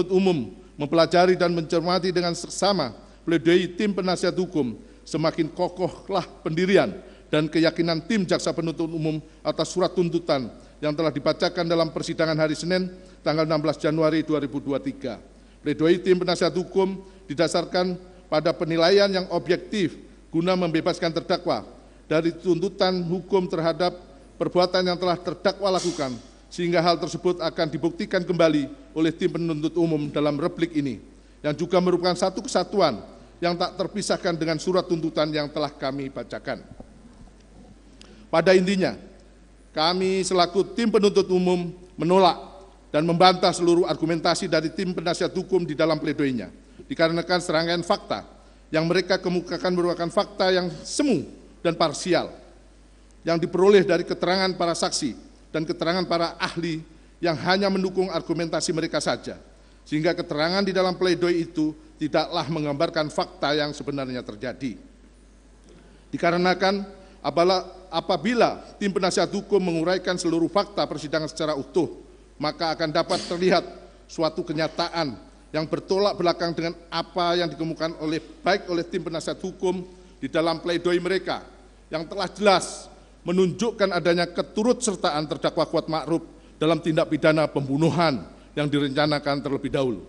Penuntut umum mempelajari dan mencermati dengan seksama pledoi tim penasihat hukum, semakin kokohlah pendirian dan keyakinan tim jaksa penuntut umum atas surat tuntutan yang telah dibacakan dalam persidangan hari Senin tanggal 16 Januari 2023. Pledoi tim penasihat hukum didasarkan pada penilaian yang objektif guna membebaskan terdakwa dari tuntutan hukum terhadap perbuatan yang telah terdakwa lakukan sehingga hal tersebut akan dibuktikan kembali oleh tim penuntut umum dalam replik ini, yang juga merupakan satu kesatuan yang tak terpisahkan dengan surat tuntutan yang telah kami bacakan. Pada intinya, kami selaku tim penuntut umum menolak dan membantah seluruh argumentasi dari tim penasihat hukum di dalam pledoinya, dikarenakan serangkaian fakta yang mereka kemukakan merupakan fakta yang semu dan parsial, yang diperoleh dari keterangan para saksi dan keterangan para ahli yang hanya mendukung argumentasi mereka saja, sehingga keterangan di dalam pledoi itu tidaklah menggambarkan fakta yang sebenarnya terjadi. Dikarenakan apabila tim penasihat hukum menguraikan seluruh fakta persidangan secara utuh, maka akan dapat terlihat suatu kenyataan yang bertolak belakang dengan apa yang dikemukakan oleh baik oleh tim penasihat hukum di dalam pledoi mereka yang telah jelas menunjukkan adanya keturutsertaan terdakwa kuat ma'ruf dalam tindak pidana pembunuhan yang direncanakan terlebih dahulu.